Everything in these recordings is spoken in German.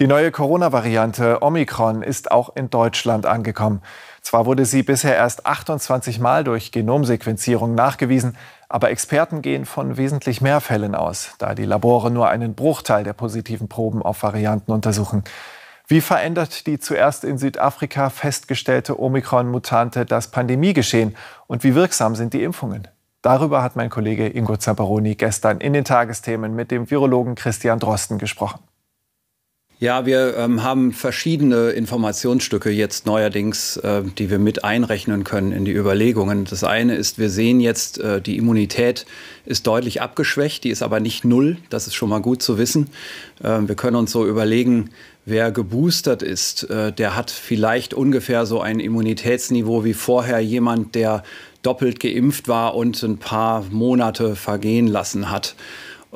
Die neue Corona-Variante Omikron ist auch in Deutschland angekommen. Zwar wurde sie bisher erst 28 Mal durch Genomsequenzierung nachgewiesen, aber Experten gehen von wesentlich mehr Fällen aus, da die Labore nur einen Bruchteil der positiven Proben auf Varianten untersuchen. Wie verändert die zuerst in Südafrika festgestellte Omikron-Mutante das Pandemiegeschehen und wie wirksam sind die Impfungen? Darüber hat mein Kollege Ingo Zabaroni gestern in den Tagesthemen mit dem Virologen Christian Drosten gesprochen. Ja, wir ähm, haben verschiedene Informationsstücke jetzt neuerdings, äh, die wir mit einrechnen können in die Überlegungen. Das eine ist, wir sehen jetzt, äh, die Immunität ist deutlich abgeschwächt, die ist aber nicht null. Das ist schon mal gut zu wissen. Äh, wir können uns so überlegen, Wer geboostert ist, äh, der hat vielleicht ungefähr so ein Immunitätsniveau wie vorher jemand, der doppelt geimpft war und ein paar Monate vergehen lassen hat.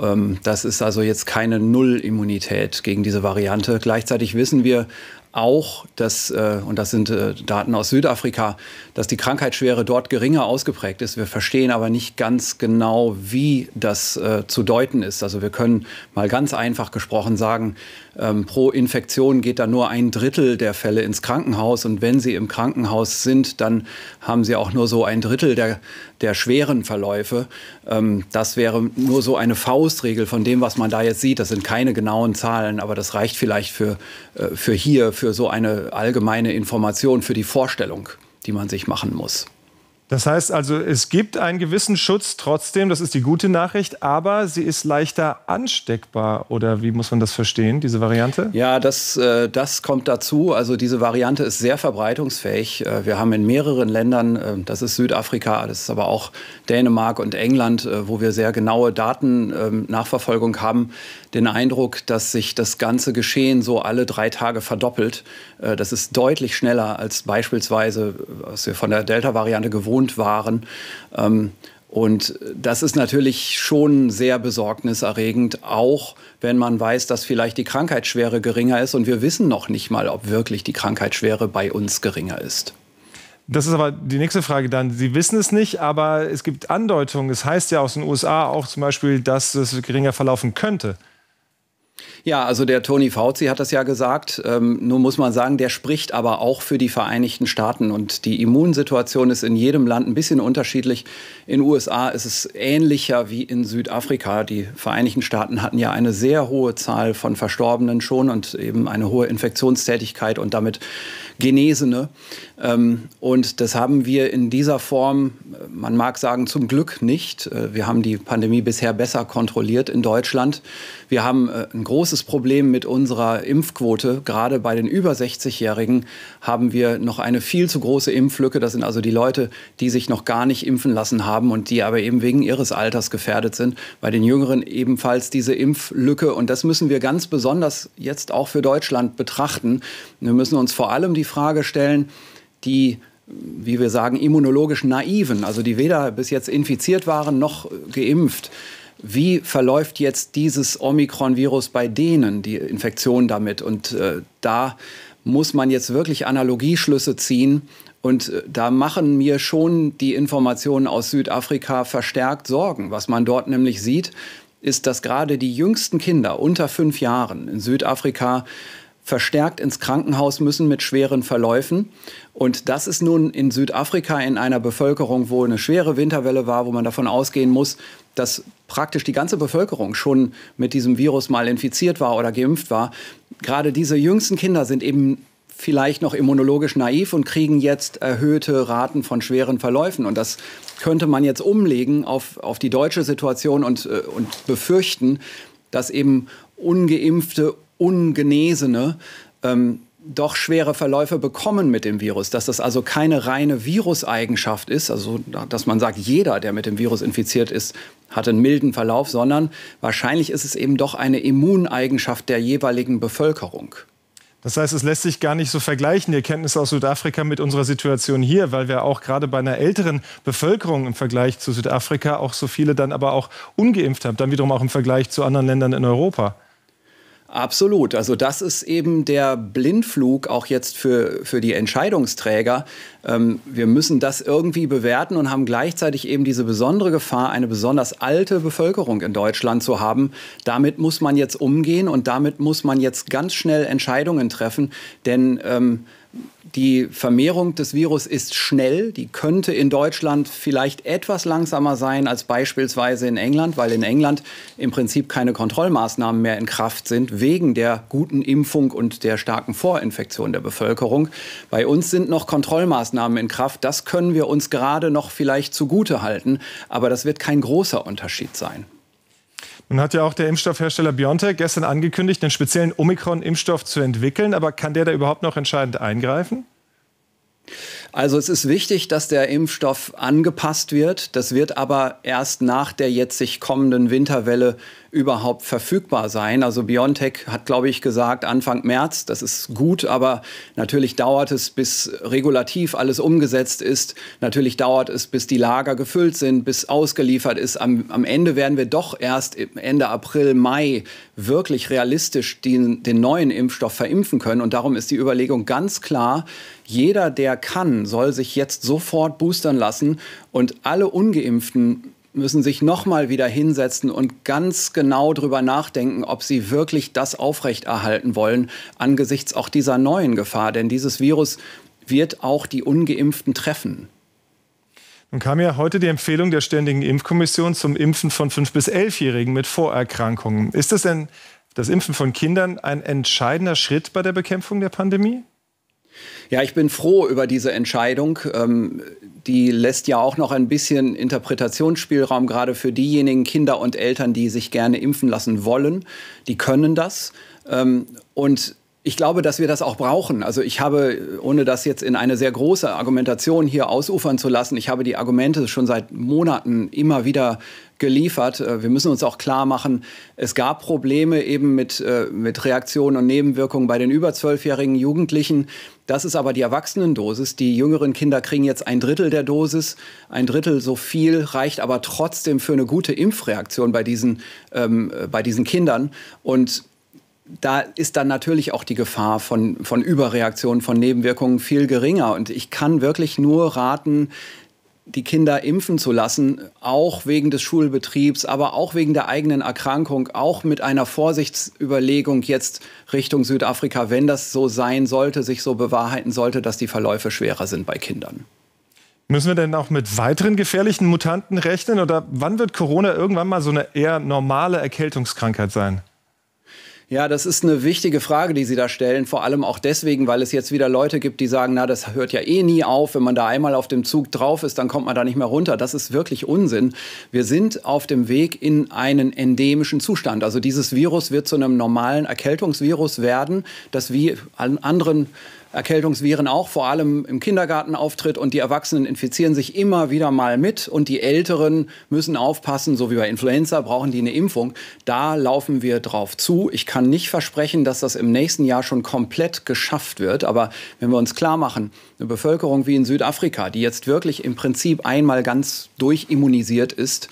Ähm, das ist also jetzt keine Null-Immunität gegen diese Variante. Gleichzeitig wissen wir auch, dass, äh, und das sind äh, Daten aus Südafrika, dass die Krankheitsschwere dort geringer ausgeprägt ist. Wir verstehen aber nicht ganz genau, wie das äh, zu deuten ist. Also wir können mal ganz einfach gesprochen sagen, ähm, pro Infektion geht dann nur ein Drittel der Fälle ins Krankenhaus. Und wenn sie im Krankenhaus sind, dann haben sie auch nur so ein Drittel der, der schweren Verläufe. Ähm, das wäre nur so eine Faustregel von dem, was man da jetzt sieht. Das sind keine genauen Zahlen, aber das reicht vielleicht für, äh, für hier, für so eine allgemeine Information, für die Vorstellung, die man sich machen muss. Das heißt also, es gibt einen gewissen Schutz trotzdem, das ist die gute Nachricht, aber sie ist leichter ansteckbar. Oder wie muss man das verstehen, diese Variante? Ja, das, äh, das kommt dazu. Also diese Variante ist sehr verbreitungsfähig. Äh, wir haben in mehreren Ländern, äh, das ist Südafrika, das ist aber auch Dänemark und England, wo wir sehr genaue Datennachverfolgung ähm, haben, den Eindruck, dass sich das ganze Geschehen so alle drei Tage verdoppelt. Das ist deutlich schneller als beispielsweise, was wir von der Delta-Variante gewohnt gewohnt waren. Ähm, und das ist natürlich schon sehr besorgniserregend, auch wenn man weiß, dass vielleicht die Krankheitsschwere geringer ist. Und wir wissen noch nicht mal, ob wirklich die Krankheitsschwere bei uns geringer ist. Das ist aber die nächste Frage dann. Sie wissen es nicht, aber es gibt Andeutungen. Es heißt ja aus den USA auch zum Beispiel, dass es geringer verlaufen könnte. Ja, also der Tony Fauci hat das ja gesagt. Ähm, nur muss man sagen, der spricht aber auch für die Vereinigten Staaten. Und die Immunsituation ist in jedem Land ein bisschen unterschiedlich. In den USA ist es ähnlicher wie in Südafrika. Die Vereinigten Staaten hatten ja eine sehr hohe Zahl von Verstorbenen schon und eben eine hohe Infektionstätigkeit und damit Genesene. Ähm, und das haben wir in dieser Form, äh, man mag sagen, zum Glück nicht. Äh, wir haben die Pandemie bisher besser kontrolliert in Deutschland. Wir haben äh, ein großes Problem mit unserer Impfquote. Gerade bei den über 60-Jährigen haben wir noch eine viel zu große Impflücke. Das sind also die Leute, die sich noch gar nicht impfen lassen haben und die aber eben wegen ihres Alters gefährdet sind. Bei den Jüngeren ebenfalls diese Impflücke. Und das müssen wir ganz besonders jetzt auch für Deutschland betrachten. Wir müssen uns vor allem die die Frage stellen, die wie wir sagen, immunologisch naiven, also die weder bis jetzt infiziert waren noch geimpft. Wie verläuft jetzt dieses Omikron-Virus bei denen, die Infektion damit? Und äh, da muss man jetzt wirklich Analogieschlüsse ziehen. Und äh, da machen mir schon die Informationen aus Südafrika verstärkt Sorgen. Was man dort nämlich sieht, ist, dass gerade die jüngsten Kinder unter fünf Jahren in Südafrika verstärkt ins Krankenhaus müssen mit schweren Verläufen. Und das ist nun in Südafrika in einer Bevölkerung, wo eine schwere Winterwelle war, wo man davon ausgehen muss, dass praktisch die ganze Bevölkerung schon mit diesem Virus mal infiziert war oder geimpft war. Gerade diese jüngsten Kinder sind eben vielleicht noch immunologisch naiv und kriegen jetzt erhöhte Raten von schweren Verläufen. Und das könnte man jetzt umlegen auf, auf die deutsche Situation und, äh, und befürchten, dass eben ungeimpfte, Ungenesene ähm, doch schwere Verläufe bekommen mit dem Virus, dass das also keine reine Viruseigenschaft ist, also dass man sagt, jeder, der mit dem Virus infiziert ist, hat einen milden Verlauf, sondern wahrscheinlich ist es eben doch eine Immuneigenschaft der jeweiligen Bevölkerung. Das heißt, es lässt sich gar nicht so vergleichen, die Erkenntnisse aus Südafrika mit unserer Situation hier, weil wir auch gerade bei einer älteren Bevölkerung im Vergleich zu Südafrika auch so viele dann aber auch ungeimpft haben, dann wiederum auch im Vergleich zu anderen Ländern in Europa. Absolut. Also das ist eben der Blindflug auch jetzt für, für die Entscheidungsträger. Ähm, wir müssen das irgendwie bewerten und haben gleichzeitig eben diese besondere Gefahr, eine besonders alte Bevölkerung in Deutschland zu haben. Damit muss man jetzt umgehen und damit muss man jetzt ganz schnell Entscheidungen treffen, denn ähm, die Vermehrung des Virus ist schnell. Die könnte in Deutschland vielleicht etwas langsamer sein als beispielsweise in England, weil in England im Prinzip keine Kontrollmaßnahmen mehr in Kraft sind wegen der guten Impfung und der starken Vorinfektion der Bevölkerung. Bei uns sind noch Kontrollmaßnahmen in Kraft. Das können wir uns gerade noch vielleicht zugute halten. Aber das wird kein großer Unterschied sein. Nun hat ja auch der Impfstoffhersteller BioNTech gestern angekündigt, einen speziellen Omikron-Impfstoff zu entwickeln. Aber kann der da überhaupt noch entscheidend eingreifen? Also es ist wichtig, dass der Impfstoff angepasst wird. Das wird aber erst nach der jetzig kommenden Winterwelle überhaupt verfügbar sein. Also BioNTech hat, glaube ich, gesagt, Anfang März, das ist gut, aber natürlich dauert es, bis regulativ alles umgesetzt ist. Natürlich dauert es, bis die Lager gefüllt sind, bis ausgeliefert ist. Am, am Ende werden wir doch erst Ende April, Mai wirklich realistisch den, den neuen Impfstoff verimpfen können. Und darum ist die Überlegung ganz klar, jeder, der kann, soll sich jetzt sofort boostern lassen und alle ungeimpften müssen sich nochmal wieder hinsetzen und ganz genau darüber nachdenken, ob sie wirklich das aufrechterhalten wollen angesichts auch dieser neuen Gefahr. Denn dieses Virus wird auch die ungeimpften treffen. Nun kam ja heute die Empfehlung der Ständigen Impfkommission zum Impfen von 5- bis 11-Jährigen mit Vorerkrankungen. Ist das denn das Impfen von Kindern ein entscheidender Schritt bei der Bekämpfung der Pandemie? Ja, ich bin froh über diese Entscheidung. Ähm, die lässt ja auch noch ein bisschen Interpretationsspielraum, gerade für diejenigen Kinder und Eltern, die sich gerne impfen lassen wollen. Die können das. Ähm, und ich glaube, dass wir das auch brauchen. Also ich habe, ohne das jetzt in eine sehr große Argumentation hier ausufern zu lassen, ich habe die Argumente schon seit Monaten immer wieder geliefert. Äh, wir müssen uns auch klar machen, es gab Probleme eben mit, äh, mit Reaktionen und Nebenwirkungen bei den über zwölfjährigen Jugendlichen. Das ist aber die Erwachsenendosis. Die jüngeren Kinder kriegen jetzt ein Drittel der Dosis. Ein Drittel so viel reicht aber trotzdem für eine gute Impfreaktion bei diesen, ähm, äh, bei diesen Kindern. Und da ist dann natürlich auch die Gefahr von, von Überreaktionen, von Nebenwirkungen viel geringer. Und ich kann wirklich nur raten, die Kinder impfen zu lassen, auch wegen des Schulbetriebs, aber auch wegen der eigenen Erkrankung, auch mit einer Vorsichtsüberlegung jetzt Richtung Südafrika, wenn das so sein sollte, sich so bewahrheiten sollte, dass die Verläufe schwerer sind bei Kindern. Müssen wir denn auch mit weiteren gefährlichen Mutanten rechnen oder wann wird Corona irgendwann mal so eine eher normale Erkältungskrankheit sein? Ja, das ist eine wichtige Frage, die Sie da stellen. Vor allem auch deswegen, weil es jetzt wieder Leute gibt, die sagen, na, das hört ja eh nie auf. Wenn man da einmal auf dem Zug drauf ist, dann kommt man da nicht mehr runter. Das ist wirklich Unsinn. Wir sind auf dem Weg in einen endemischen Zustand. Also dieses Virus wird zu einem normalen Erkältungsvirus werden, das wie an anderen Erkältungsviren auch vor allem im Kindergarten auftritt und die Erwachsenen infizieren sich immer wieder mal mit und die Älteren müssen aufpassen, so wie bei Influenza brauchen die eine Impfung. Da laufen wir drauf zu. Ich kann kann nicht versprechen, dass das im nächsten Jahr schon komplett geschafft wird. Aber wenn wir uns klar machen, eine Bevölkerung wie in Südafrika, die jetzt wirklich im Prinzip einmal ganz durchimmunisiert ist,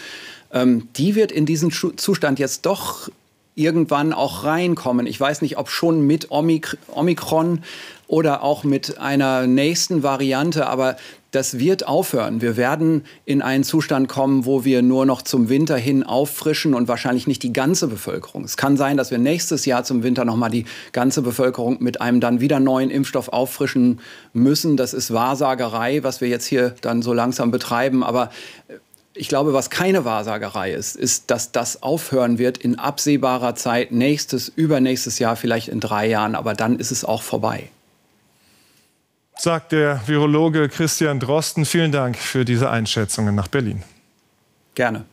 ähm, die wird in diesen Zustand jetzt doch irgendwann auch reinkommen. Ich weiß nicht, ob schon mit Omik Omikron oder auch mit einer nächsten Variante, aber das wird aufhören. Wir werden in einen Zustand kommen, wo wir nur noch zum Winter hin auffrischen und wahrscheinlich nicht die ganze Bevölkerung. Es kann sein, dass wir nächstes Jahr zum Winter nochmal die ganze Bevölkerung mit einem dann wieder neuen Impfstoff auffrischen müssen. Das ist Wahrsagerei, was wir jetzt hier dann so langsam betreiben. Aber äh, ich glaube, was keine Wahrsagerei ist, ist, dass das aufhören wird in absehbarer Zeit, nächstes, übernächstes Jahr, vielleicht in drei Jahren, aber dann ist es auch vorbei sagt der Virologe Christian Drosten. Vielen Dank für diese Einschätzungen nach Berlin. Gerne.